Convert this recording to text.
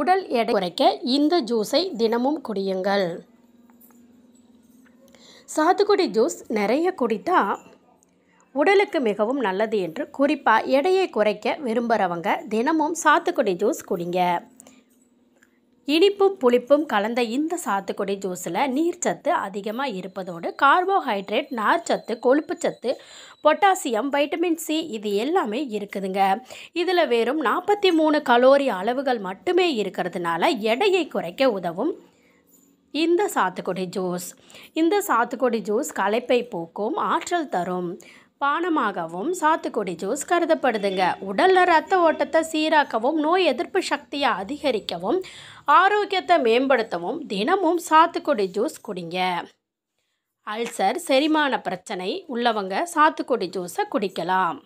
உடல் எடை குறைக்க இந்த ஜூஸை தினமும் குடியுங்கள் சாத்துக்குடி ஜூஸ் நிறைய குடித்தா உடலுக்கு மிகவும் நல்லது என்று குறிப்பாக எடையை குறைக்க விரும்புகிறவங்க தினமும் சாத்துக்குடி ஜூஸ் குடிங்க இனிப்பும் புளிப்பும் கலந்த இந்த சாத்துக்குடி ஜூஸில் நீர்ச்சத்து அதிகமாக இருப்பதோடு கார்போஹைட்ரேட் நார்ச்சத்து சத்து பொட்டாசியம் வைட்டமின் சி இது எல்லாமே இருக்குதுங்க இதில் வெறும் நாற்பத்தி மூணு கலோரி அளவுகள் மட்டுமே இருக்கிறதுனால எடையை குறைக்க உதவும் இந்த சாத்துக்குடி ஜூஸ் இந்த சாத்துக்குடி ஜூஸ் களைப்பை போக்கும் ஆற்றல் தரும் பானமாகவும் சாத்துக்குடி ஜூஸ் கருதப்படுதுங்க உடலில் ரத்த ஓட்டத்தை சீராக்கவும் நோய் எதிர்ப்பு சக்தியை அதிகரிக்கவும் ஆரோக்கியத்தை மேம்படுத்தவும் தினமும் சாத்துக்குடி ஜூஸ் குடிங்க அல்சர் செரிமான பிரச்சனை உள்ளவங்க சாத்துக்குடி ஜூஸை குடிக்கலாம்